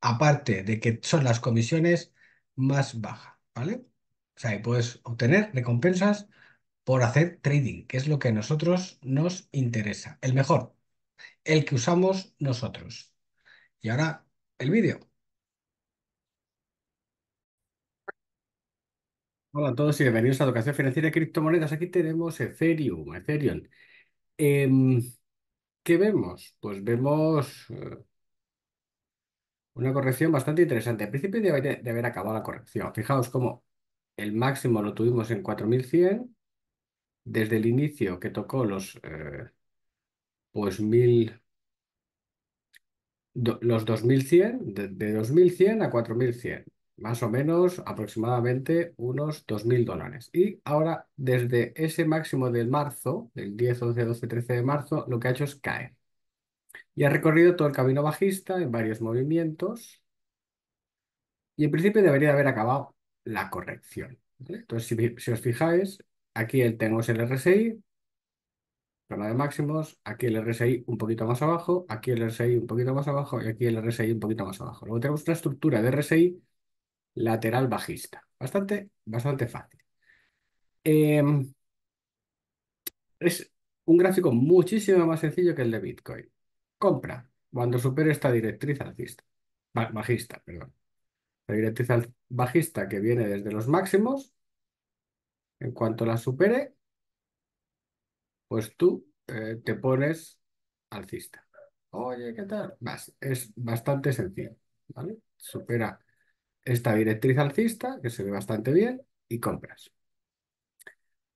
aparte de que son las comisiones más bajas, ¿vale? O sea, y puedes obtener recompensas por hacer trading, que es lo que a nosotros nos interesa, el mejor, el que usamos nosotros. Y ahora el vídeo. Hola a todos y bienvenidos a Educación Financiera de Criptomonedas. Aquí tenemos Ethereum, Ethereum. Em, ¿Qué vemos? Pues vemos eh, una corrección bastante interesante. Al principio debe de, haber acabado la corrección. Fijaos cómo el máximo lo tuvimos en 4100, desde el inicio que tocó los eh, pues mil, los 2100, de, de 2100 a 4100, más o menos aproximadamente unos 2000 dólares. Y ahora desde ese máximo del marzo, del 10, 11, 12, 13 de marzo, lo que ha hecho es caer y ha recorrido todo el camino bajista en varios movimientos y en principio debería haber acabado la corrección. Entonces, si, os fijáis, aquí tenemos el RSI, zona de máximos, aquí el RSI un poquito más abajo, aquí el RSI un poquito más abajo y aquí el RSI un poquito más abajo. Luego tenemos una estructura de RSI lateral bajista. Bastante, bastante fácil. Em, es un gráfico muchísimo más sencillo que el de Bitcoin compra cuando supere esta directriz alcista, bajista, perdón. La directriz bajista que viene desde los máximos, en cuanto la supere, pues tú eh, te pones alcista. Oye, ¿qué tal? es bastante sencillo, ¿vale? Supera esta directriz alcista, que se ve bastante bien, y compras.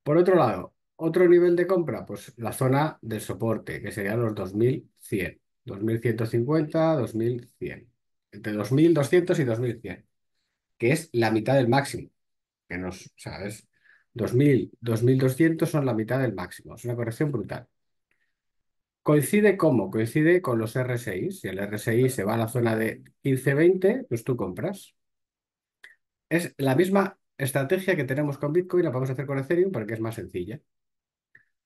Por otro lado, otro nivel de compra, pues la zona del soporte, que serían los 2100, 2150, 2100, entre 2200 y 2100, que es la mitad del máximo, que nos, sabes, 2000, 2200 son la mitad del máximo, es una corrección brutal. ¿Coincide cómo? Coincide con los RSI. Si el RSI se va a la zona de 15-20, pues tú compras. Es la misma estrategia que tenemos con Bitcoin, la podemos hacer con Ethereum porque es más sencilla.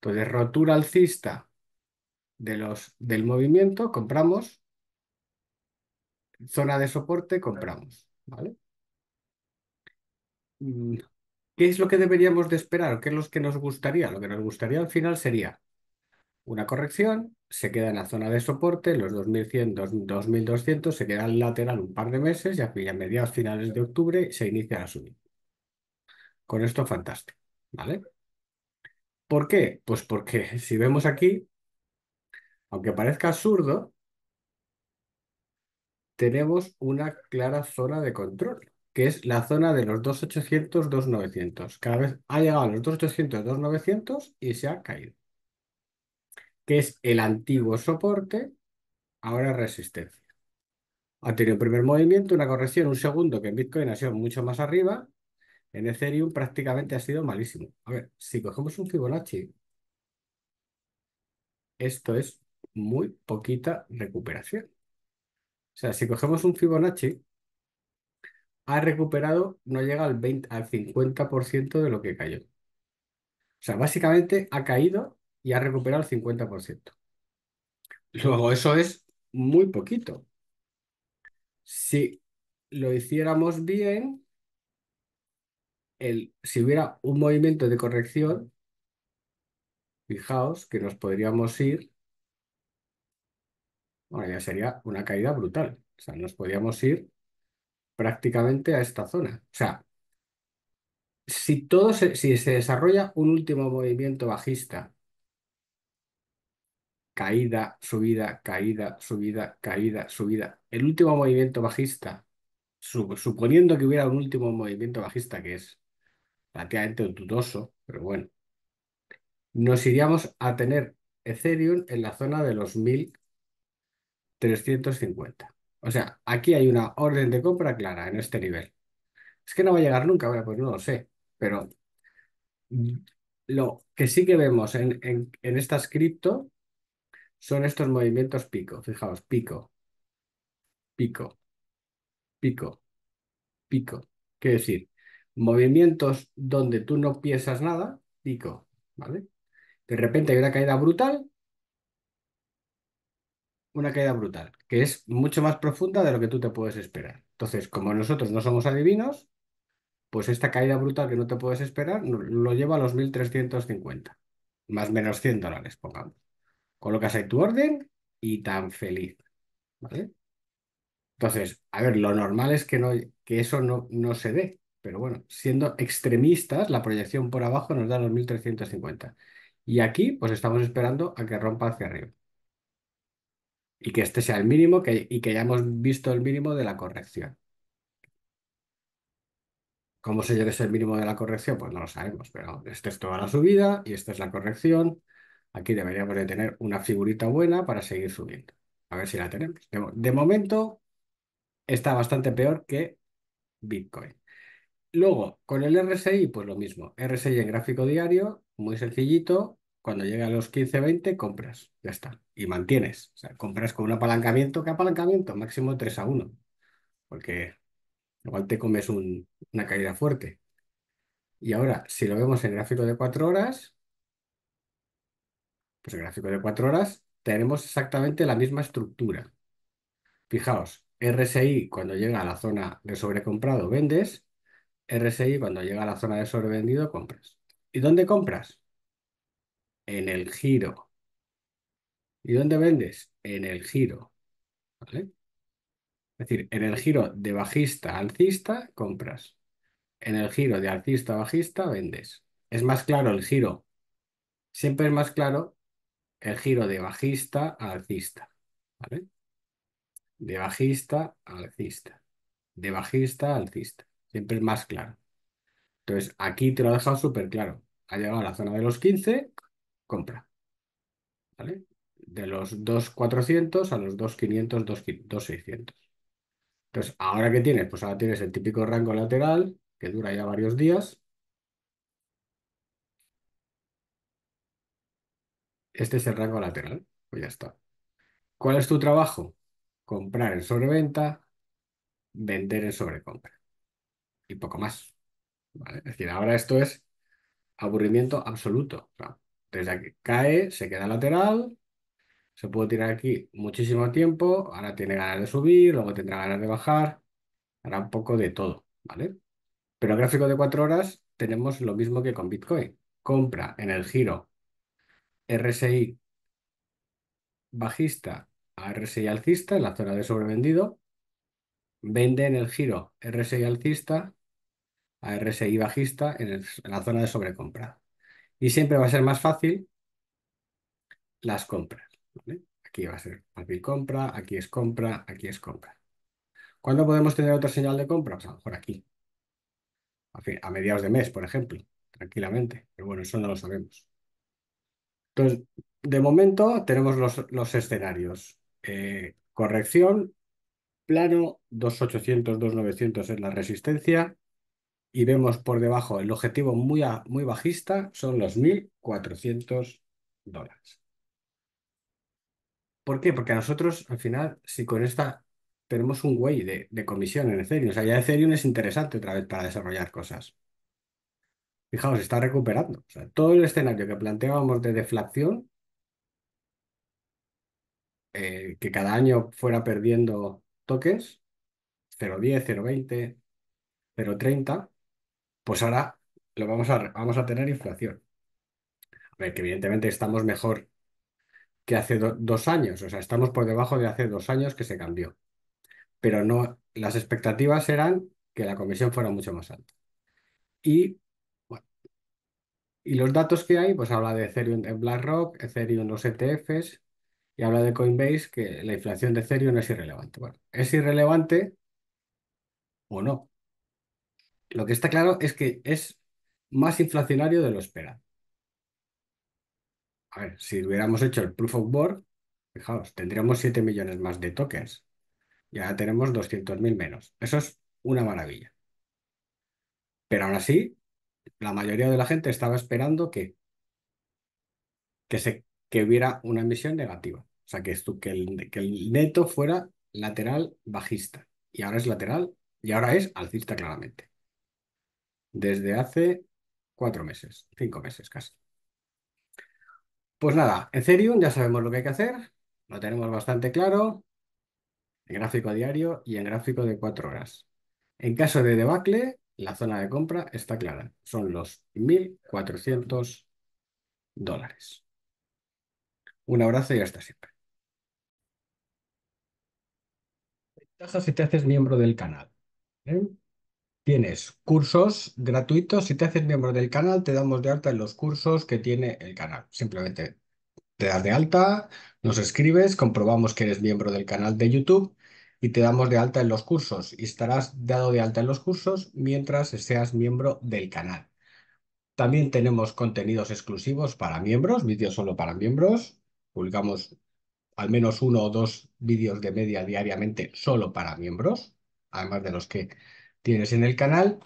Entonces, rotura alcista de los, del movimiento, compramos. Zona de soporte, compramos. ¿vale? Mm, ¿Qué es lo que deberíamos de esperar? ¿Qué es lo que nos gustaría? Lo que nos gustaría al final sería una corrección, se queda en la zona de soporte, los 2100, 2200, se queda en lateral un par de meses y a mediados finales de octubre se inicia la subida. Con esto fantástico, ¿vale? ¿Por qué? Pues porque si vemos aquí, aunque parezca absurdo, tenemos una clara zona de control, que es la zona de los 2800, 2900. Cada vez ha llegado a los 2800, 2900 y se ha caído. Que es el antiguo soporte, ahora resistencia. Ha tenido un primer movimiento, una corrección, un segundo, que en Bitcoin ha sido mucho más arriba, en Ethereum prácticamente ha sido malísimo. A ver, si cogemos un Fibonacci, esto es muy poquita recuperación. O sea, si cogemos un Fibonacci, ha recuperado, no llega al, 20, al 50% de lo que cayó. O sea, básicamente ha caído y ha recuperado el 50%. Luego, eso es muy poquito. Si lo hiciéramos bien, si hubiera un movimiento de corrección, fijaos que nos podríamos ir, bueno, ya sería una caída brutal. O sea, nos podríamos ir prácticamente a esta zona. O sea, si, todo si se desarrolla un último movimiento bajista, caída, subida, caída, subida, caída, subida, el último movimiento bajista, suponiendo que hubiera un último movimiento bajista que es prácticamente dudoso, pero bueno, nos iríamos a tener Ethereum en la zona de los 1350. O sea, aquí hay una orden de compra clara en este nivel. Es que no va a llegar nunca, pues no lo sé, pero lo que sí que vemos en, en, en estas cripto son estos movimientos pico. Fijaos, pico, pico, pico, pico. ¿Qué decir, movimientos donde tú no piensas nada, pico, ¿vale? De repente hay una caída brutal, una caída brutal, que es mucho más profunda de lo que tú te puedes esperar. Entonces, como nosotros no somos adivinos, pues esta caída brutal que no te puedes esperar lo lleva a los 1.350, más menos 100 dólares, pongamos. Colocas ahí tu orden y tan feliz, ¿vale? Entonces, a ver, lo normal es que, no, que eso no, no se dé, pero bueno, siendo extremistas, la proyección por abajo nos da los 1350. Y aquí, pues estamos esperando a que rompa hacia arriba. Y que este sea el mínimo y que hayamos visto el mínimo de la corrección. ¿Cómo se yo que el mínimo de la corrección? Pues no lo sabemos, pero esta es toda la subida y esta es la corrección. Aquí deberíamos de tener una figurita buena para seguir subiendo. A ver si la tenemos. de momento está bastante peor que Bitcoin. Luego, con el RSI, pues lo mismo. RSI en gráfico diario, muy sencillito. Cuando llega a los 15-20, compras. Ya está. Y mantienes. O sea, compras con un apalancamiento. ¿Qué apalancamiento? Máximo 3 a 1. Porque igual te comes una caída fuerte. Y ahora, si lo vemos en gráfico de 4 horas, pues en gráfico de 4 horas tenemos exactamente la misma estructura. Fijaos, RSI cuando llega a la zona de sobrecomprado vendes RSI, cuando llega a la zona de sobrevendido, compras. ¿Y dónde compras? En el giro. ¿Y dónde vendes? En el giro. Es decir, en el giro de bajista a alcista, compras. En el giro de alcista a bajista, vendes. Es más claro el giro. Siempre es más claro el giro de bajista a alcista. De bajista a alcista. De bajista a alcista. Siempre es más claro. Entonces, aquí te lo ha dejado súper claro. Ha llegado a la zona de los 15, compra. ¿Vale? De los 2,400 a los 2,500, 2,600. Entonces, ¿ahora qué tienes? Pues ahora tienes el típico rango lateral, que dura ya varios días. Este es el rango lateral. Pues ya está. ¿Cuál es tu trabajo? Comprar en sobreventa, vender en sobrecompra y poco más. Es decir, ahora esto es aburrimiento absoluto. desde aquí cae, se queda lateral, se puede tirar aquí muchísimo tiempo, ahora tiene ganas de subir, luego tendrá ganas de bajar, hará un poco de todo, ¿vale? Pero gráfico de cuatro horas tenemos lo mismo que con Bitcoin. Compra en el giro RSI bajista a RSI alcista en la zona de sobrevendido, vende en el giro RSI alcista a RSI bajista en, la zona de sobrecompra, Y siempre va a ser más fácil las compras. Aquí va a ser fácil compra, aquí es compra, aquí es compra. ¿Cuándo podemos tener otra señal de compra? Pues a lo mejor aquí. A, mediados de mes, por ejemplo, tranquilamente. Pero bueno, eso no lo sabemos. Entonces, de momento tenemos los, escenarios. Eh, corrección, plano, 2800, 2900 es la resistencia, y vemos por debajo el objetivo muy, muy bajista, son los 1.400 dólares. ¿Por qué? Porque nosotros, al final, si con esta tenemos un güey de, comisión en Ethereum, o sea, ya Ethereum es interesante otra vez para desarrollar cosas. Fijaos, está recuperando. O sea, todo el escenario que planteábamos de deflación, eh, que cada año fuera perdiendo tokens, 0.10, 0.20, 0.30, pues ahora lo vamos a, vamos a tener inflación. A ver, que evidentemente estamos mejor que hace dos años, o sea, estamos por debajo de hace dos años que se cambió. Pero no, las expectativas eran que la comisión fuera mucho más alta. Y, y los datos que hay, pues habla de Ethereum en BlackRock, Ethereum en los ETFs, y habla de Coinbase que la inflación de Ethereum es irrelevante. Bueno, es irrelevante o no. Lo que está claro es que es más inflacionario de lo esperado. A ver, si hubiéramos hecho el proof of board fijaos, tendríamos 7 millones más de tokens. Y ahora tenemos 200.000 menos. Eso es una maravilla. Pero ahora sí, la mayoría de la gente estaba esperando que, que, se, que hubiera una emisión negativa. O sea, que, que, que el neto fuera lateral bajista. Y ahora es lateral y ahora es alcista claramente desde hace cuatro meses, cinco meses casi. Pues nada, en Ethereum ya sabemos lo que hay que hacer, lo tenemos bastante claro, en gráfico diario y en gráfico de cuatro horas. En caso de debacle, la zona de compra está clara, son los 1.400 dólares. Un abrazo y hasta siempre. Ventajas si te haces miembro del canal. ¿eh? Tienes cursos gratuitos. Si te haces miembro del canal, te damos de alta en los cursos que tiene el canal. Simplemente te das de alta, nos escribes, comprobamos que eres miembro del canal de YouTube y te damos de alta en los cursos. Y estarás dado de alta en los cursos mientras seas miembro del canal. También tenemos contenidos exclusivos para miembros, vídeos solo para miembros. Publicamos al menos uno o dos vídeos de media diariamente solo para miembros, además de los que tienes en el canal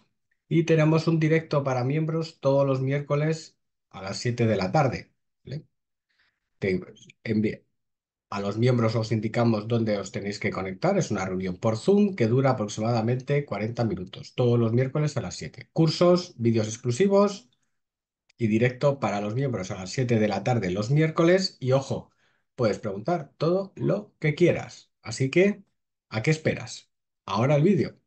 y tenemos un directo para miembros todos los miércoles a las 7 de la tarde. A los miembros os indicamos dónde os tenéis que conectar. Es una reunión por Zoom que dura aproximadamente 40 minutos, todos los miércoles a las 7. Cursos, vídeos exclusivos y directo para los miembros a las 7 de la tarde los miércoles. Y ojo, puedes preguntar todo lo que quieras. Así que, ¿a qué esperas? Ahora el vídeo.